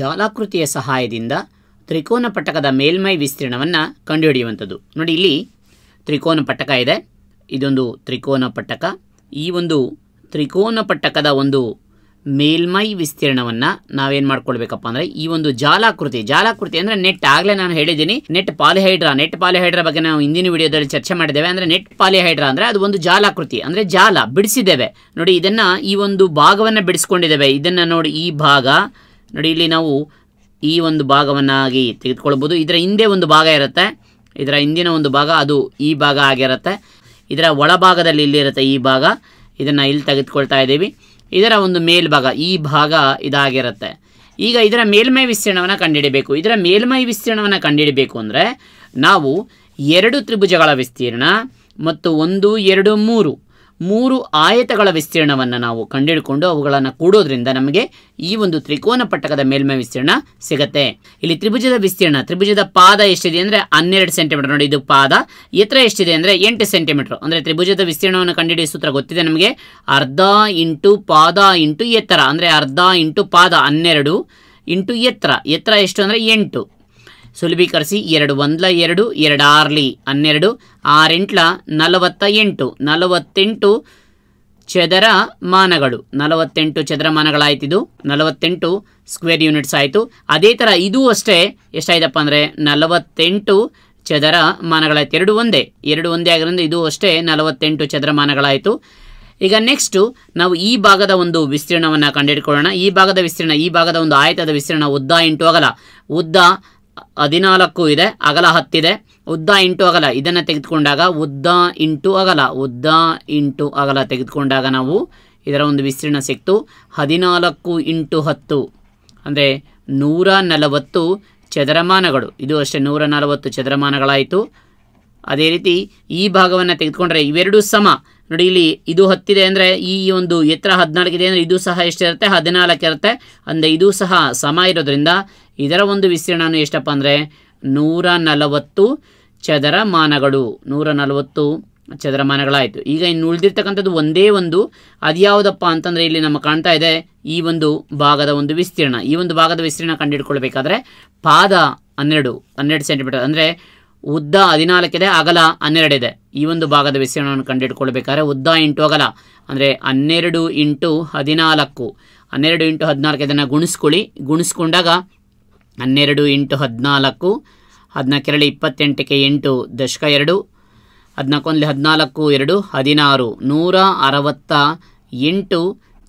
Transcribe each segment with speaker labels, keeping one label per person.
Speaker 1: ಜಾಲಾಕೃತಿಯ ಸಹಾಯದಿಂದ ತ್ರಿಕೋನ ಪಟ್ಟಕದ ಮೇಲ್ಮೈ ವಿಸ್ತೀರ್ಣವನ್ನು ಕಂಡುಹಿಡಿಯುವಂಥದ್ದು ನೋಡಿ ಇಲ್ಲಿ ತ್ರಿಕೋನ ಪಟ್ಟಕ ಇದೆ ಇದೊಂದು ತ್ರಿಕೋನ ಪಟ್ಟಕ ಈ ಒಂದು ತ್ರಿಕೋನ ಪಟ್ಟಕದ ಒಂದು ಮೇಲ್ಮೈ ವಿಸ್ತೀರ್ಣವನ್ನು ನಾವೇನು ಮಾಡ್ಕೊಳ್ಬೇಕಪ್ಪ ಅಂದರೆ ಈ ಒಂದು ಜಾಲಾಕೃತಿ ಜಾಲಾಕೃತಿ ಅಂದರೆ ನೆಟ್ ಆಗಲೇ ನಾನು ಹೇಳಿದ್ದೀನಿ ನೆಟ್ ಪಾಲಿಹೈಡ್ರಾ ನೆಟ್ ಪಾಲಿಹೈಡ್ರಾ ಬಗ್ಗೆ ನಾವು ಹಿಂದಿನ ವಿಡಿಯೋದಲ್ಲಿ ಚರ್ಚೆ ಮಾಡಿದ್ದೇವೆ ಅಂದರೆ ನೆಟ್ ಪಾಲಿಹೈಡ್ರಾ ಅಂದರೆ ಅದು ಒಂದು ಜಾಲಾಕೃತಿ ಅಂದರೆ ಜಾಲ ಬಿಡಿಸಿದ್ದೇವೆ ನೋಡಿ ಇದನ್ನು ಈ ಒಂದು ಭಾಗವನ್ನು ಬಿಡಿಸ್ಕೊಂಡಿದ್ದೇವೆ ಇದನ್ನು ನೋಡಿ ಈ ಭಾಗ ನೋಡಿ ಇಲ್ಲಿ ನಾವು ಈ ಒಂದು ಭಾಗವನ್ನಾಗಿ ತೆಗೆದುಕೊಳ್ಬೋದು ಇದರ ಹಿಂದೆ ಒಂದು ಭಾಗ ಇರುತ್ತೆ ಇದರ ಹಿಂದಿನ ಒಂದು ಭಾಗ ಅದು ಈ ಭಾಗ ಆಗಿರುತ್ತೆ ಇದರ ಒಳಭಾಗದಲ್ಲಿ ಇಲ್ಲಿರುತ್ತೆ ಈ ಭಾಗ ಇದನ್ನು ಇಲ್ಲಿ ತೆಗೆದುಕೊಳ್ತಾ ಇದ್ದೀವಿ ಇದರ ಒಂದು ಮೇಲ್ಭಾಗ ಈ ಭಾಗ ಇದಾಗಿರುತ್ತೆ ಈಗ ಇದರ ಮೇಲ್ಮೈ ವಿಸ್ತೀರ್ಣವನ್ನು ಕಂಡುಹಿಡಬೇಕು ಇದರ ಮೇಲ್ಮೈ ವಿಸ್ತೀರ್ಣವನ್ನು ಕಂಡುಹಿಡಬೇಕು ಅಂದರೆ ನಾವು ಎರಡು ತ್ರಿಭುಜಗಳ ವಿಸ್ತೀರ್ಣ ಮತ್ತು ಒಂದು ಎರಡು ಮೂರು ಮೂರು ಆಯತಗಳ ವಿಸ್ತೀರ್ಣವನ್ನು ನಾವು ಕಂಡುಹಿಡ್ಕೊಂಡು ಅವುಗಳನ್ನು ಕೂಡೋದ್ರಿಂದ ನಮಗೆ ಈ ಒಂದು ತ್ರಿಕೋನ ಪಟ್ಟಕದ ಮೇಲ್ಮೈ ವಿಸ್ತೀರ್ಣ ಸಿಗತ್ತೆ ಇಲ್ಲಿ ತ್ರಿಭುಜದ ವಿಸ್ತೀರ್ಣ ತ್ರಿಭುಜದ ಪಾದ ಎಷ್ಟಿದೆ ಅಂದರೆ ಹನ್ನೆರಡು ಸೆಂಟಿಮೀಟರ್ ನೋಡಿ ಇದು ಪಾದ ಎತ್ತರ ಎಷ್ಟಿದೆ ಅಂದರೆ ಎಂಟು ಸೆಂಟಿಮೀಟರ್ ಅಂದರೆ ತ್ರಿಭುಜದ ವಿಸ್ತೀರ್ಣವನ್ನು ಕಂಡುಹಿಡಿಯುವ ಸೂತ್ರ ಗೊತ್ತಿದೆ ನಮಗೆ ಅರ್ಧ ಇಂಟು ಪಾದ ಇಂಟು ಎತ್ತರ ಅಂದರೆ ಅರ್ಧ ಇಂಟು ಪಾದ ಹನ್ನೆರಡು ಇಂಟು ಎತ್ತರ ಎತ್ತರ ಎಷ್ಟು ಅಂದರೆ ಎಂಟು ಸುಲಭೀಕರಿಸಿ ಎರಡು ಒಂದ್ಲ ಎರಡು ಎರಡು ಆರ್ಲಿ ಹನ್ನೆರಡು ಆರೆಂಟ್ಲ ನಲವತ್ತ ಎಂಟು ನಲವತ್ತೆಂಟು ಚದರ ಮಾನಗಳು ನಲವತ್ತೆಂಟು ಚದರ ಮಾನಗಳಾಯ್ತಿದ್ದು ನಲವತ್ತೆಂಟು ಸ್ಕ್ವೇರ್ ಯೂನಿಟ್ಸ್ ಆಯಿತು ಅದೇ ಥರ ಇದೂ ಅಷ್ಟೇ ಎಷ್ಟಾಯ್ತಪ್ಪ ಅಂದರೆ ನಲವತ್ತೆಂಟು ಚದರ ಮಾನಗಳಾಯ್ತು ಎರಡು ಒಂದೇ ಎರಡು ಒಂದೇ ಆಗಿರೋದ್ರಿಂದ ಇದು ಅಷ್ಟೇ ನಲವತ್ತೆಂಟು ಚದರ ಮಾನಗಳಾಯಿತು ಈಗ ನೆಕ್ಸ್ಟು ನಾವು ಈ ಭಾಗದ ಒಂದು ವಿಸ್ತೀರ್ಣವನ್ನು ಕಂಡುಹಿಡ್ಕೊಳ್ಳೋಣ ಈ ಭಾಗದ ವಿಸ್ತೀರ್ಣ ಈ ಭಾಗದ ಒಂದು ಆಯತದ ವಿಸ್ತೀರ್ಣ ಉದ್ದ ಎಂಟು ಆಗಲ್ಲ ಉದ್ದ ಹದಿನಾಲ್ಕು ಇದೆ ಅಗಲ ಹತ್ತಿದೆ ಉದ್ದ ಇಂಟು ಅಗಲ ಇದನ್ನು ತೆಗೆದುಕೊಂಡಾಗ ಉದ್ದ ಇಂಟು ಅಗಲ ಉದ್ದ ಇಂಟು ಅಗಲ ತೆಗೆದುಕೊಂಡಾಗ ನಾವು ಇದರ ಒಂದು ವಿಸ್ತೀರ್ಣ ಸಿಕ್ತು ಹದಿನಾಲ್ಕು ಇಂಟು ಹತ್ತು ಅಂದರೆ ನೂರ ನಲವತ್ತು ಚದರಮಾನಗಳು ಇದು ಅಷ್ಟೇ ನೂರ ನಲವತ್ತು ಚದರಮಾನಗಳಾಯಿತು ಅದೇ ರೀತಿ ಈ ಭಾಗವನ್ನು ತೆಗೆದುಕೊಂಡ್ರೆ ಇವೆರಡೂ ಸಮ ನೋಡಿ ಇಲ್ಲಿ ಇದು ಹತ್ತಿದೆ ಅಂದರೆ ಈ ಒಂದು ಎತ್ತರ ಇದೆ ಅಂದರೆ ಇದು ಸಹ ಎಷ್ಟಿರುತ್ತೆ ಇರುತ್ತೆ ಅಂದರೆ ಇದು ಸಹ ಸಮ ಇರೋದ್ರಿಂದ ಇದರ ಒಂದು ವಿಸ್ತೀರ್ಣನು ಎಷ್ಟಪ್ಪ ಅಂದರೆ ನೂರ ನಲವತ್ತು ಚದರ ಮಾನಗಳು ನೂರ ನಲವತ್ತು ಚದರಮಾನಗಳಾಯಿತು ಈಗ ಇನ್ನು ಉಳಿದಿರ್ತಕ್ಕಂಥದ್ದು ಒಂದೇ ಒಂದು ಅದ್ಯಾವುದಪ್ಪ ಅಂತಂದರೆ ಇಲ್ಲಿ ನಮ್ಮ ಕಾಣ್ತಾ ಇದೆ ಈ ಒಂದು ಭಾಗದ ಒಂದು ವಿಸ್ತೀರ್ಣ ಈ ಒಂದು ಭಾಗದ ವಿಸ್ತೀರ್ಣ ಕಂಡುಹಿಡ್ಕೊಳ್ಬೇಕಾದ್ರೆ ಪಾದ ಹನ್ನೆರಡು ಹನ್ನೆರಡು ಸೆಂಟಿಮೀಟರ್ ಅಂದರೆ ಉದ್ದ ಹದಿನಾಲ್ಕಿದೆ ಅಗಲ ಹನ್ನೆರಡಿದೆ ಈ ಒಂದು ಭಾಗದ ವಿಸ್ತೀರ್ಣವನ್ನು ಕಂಡುಹಿಡ್ಕೊಳ್ಬೇಕಾದ್ರೆ ಉದ್ದ ಇಂಟು ಅಗಲ ಅಂದರೆ ಹನ್ನೆರಡು ಇಂಟು ಹದಿನಾಲ್ಕು ಹನ್ನೆರಡು ಇಂಟು ಹದಿನಾಲ್ಕು ಇದನ್ನು ಗುಣಿಸ್ಕೊಳ್ಳಿ ಗುಣಿಸ್ಕೊಂಡಾಗ ಹನ್ನೆರಡು ಇಂಟು ಹದಿನಾಲ್ಕು ಹದಿನಾಲ್ಕೆರಳಿ ಇಪ್ಪತ್ತೆಂಟಕ್ಕೆ ಎಂಟು ದಶಕ ಎರಡು ಹದಿನಾಲ್ಕೊಂದು ಹದಿನಾಲ್ಕು ಎರಡು ಹದಿನಾರು ನೂರ ಅರವತ್ತ ಎಂಟು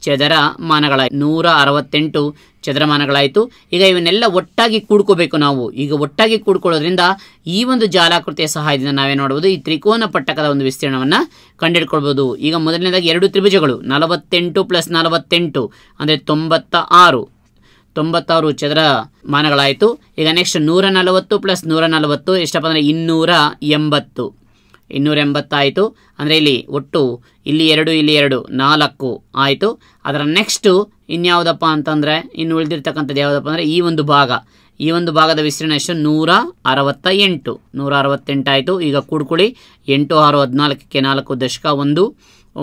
Speaker 1: ಚದರ ಮಾನಗಳ ನೂರ ಅರವತ್ತೆಂಟು ಚದರಮಾನಗಳಾಯಿತು ಈಗ ಇವನ್ನೆಲ್ಲ ಒಟ್ಟಾಗಿ ಕೂಡ್ಕೋಬೇಕು ನಾವು ಈಗ ಒಟ್ಟಾಗಿ ಕೂಡ್ಕೊಳ್ಳೋದ್ರಿಂದ ಈ ಒಂದು ಜಾಲಾಕೃತಿಯ ಸಹಾಯದಿಂದ ನಾವೇನು ನೋಡಬಹುದು ಈ ತ್ರಿಕೋನ ಪಟ್ಟಕದ ಒಂದು ವಿಸ್ತೀರ್ಣವನ್ನು ಕಂಡುಹಿಡ್ಕೊಳ್ಬೋದು ಈಗ ಮೊದಲನೇದಾಗಿ ಎರಡು ತ್ರಿಭುಜಗಳು ನಲವತ್ತೆಂಟು ಪ್ಲಸ್ ನಲವತ್ತೆಂಟು ಅಂದರೆ ತೊಂಬತ್ತ ಆರು ತೊಂಬತ್ತಾರು ಚದರ ಮಾನಗಳಾಯಿತು ಈಗ ನೆಕ್ಸ್ಟ್ ನೂರ ನಲವತ್ತು ಪ್ಲಸ್ ನೂರ ನಲವತ್ತು ಎಷ್ಟಪ್ಪ ಅಂದರೆ ಇನ್ನೂರ ಎಂಬತ್ತು ಇನ್ನೂರ ಎಂಬತ್ತಾಯಿತು ಅಂದರೆ ಇಲ್ಲಿ ಒಟ್ಟು ಇಲ್ಲಿ ಎರಡು ಇಲ್ಲಿ ಎರಡು ನಾಲ್ಕು ಆಯಿತು ಅದರ ನೆಕ್ಸ್ಟು ಇನ್ಯಾವುದಪ್ಪ ಅಂತಂದರೆ ಇನ್ನು ಉಳಿದಿರ್ತಕ್ಕಂಥದ್ದು ಯಾವುದಪ್ಪ ಅಂದರೆ ಈ ಒಂದು ಭಾಗ ಈ ಒಂದು ಭಾಗದ ವಿಸ್ತೀರ್ಣ ಎಷ್ಟು ನೂರ ಅರವತ್ತ ಎಂಟು ನೂರ ಅರವತ್ತೆಂಟಾಯಿತು ಈಗ ಕೂಡ್ಕೊಳ್ಳಿ ಎಂಟು ಆರು ಹದಿನಾಲ್ಕಕ್ಕೆ ನಾಲ್ಕು ದಶಕ ಒಂದು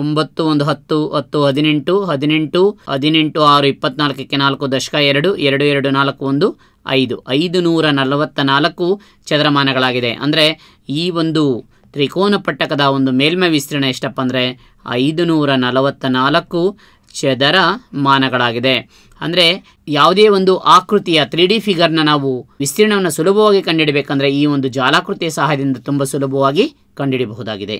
Speaker 1: ಒಂಬತ್ತು ಒಂದು ಹತ್ತು ಹತ್ತು ಹದಿನೆಂಟು ಹದಿನೆಂಟು ಹದಿನೆಂಟು ಆರು ಇಪ್ಪತ್ನಾಲ್ಕಕ್ಕೆ ನಾಲ್ಕು ದಶಕ ಎರಡು ಎರಡು ಎರಡು ನಾಲ್ಕು ಒಂದು ಐದು ಐದು ನೂರ ನಲವತ್ತ ನಾಲ್ಕು ಚದರಮಾನಗಳಾಗಿದೆ ಅಂದರೆ ಈ ಒಂದು ತ್ರಿಕೋನ ಪಟ್ಟಕದ ಒಂದು ಮೇಲ್ಮೈ ವಿಸ್ತೀರ್ಣ ಎಷ್ಟಪ್ಪ ಅಂದರೆ ಐದು ನೂರ ನಲವತ್ತ ನಾಲ್ಕು ಚದರ ಮಾನಗಳಾಗಿದೆ ಅಂದರೆ ಯಾವುದೇ ಒಂದು ಆಕೃತಿಯ ತ್ರೀ ಡಿ ಫಿಗರ್ನ ನಾವು ವಿಸ್ತೀರ್ಣವನ್ನು ಸುಲಭವಾಗಿ ಕಂಡುಹಿಡಬೇಕಂದ್ರೆ ಈ ಒಂದು ಜಾಲಾಕೃತಿಯ ಸಹಾಯದಿಂದ ತುಂಬ ಸುಲಭವಾಗಿ ಕಂಡುಹಿಡಬಹುದಾಗಿದೆ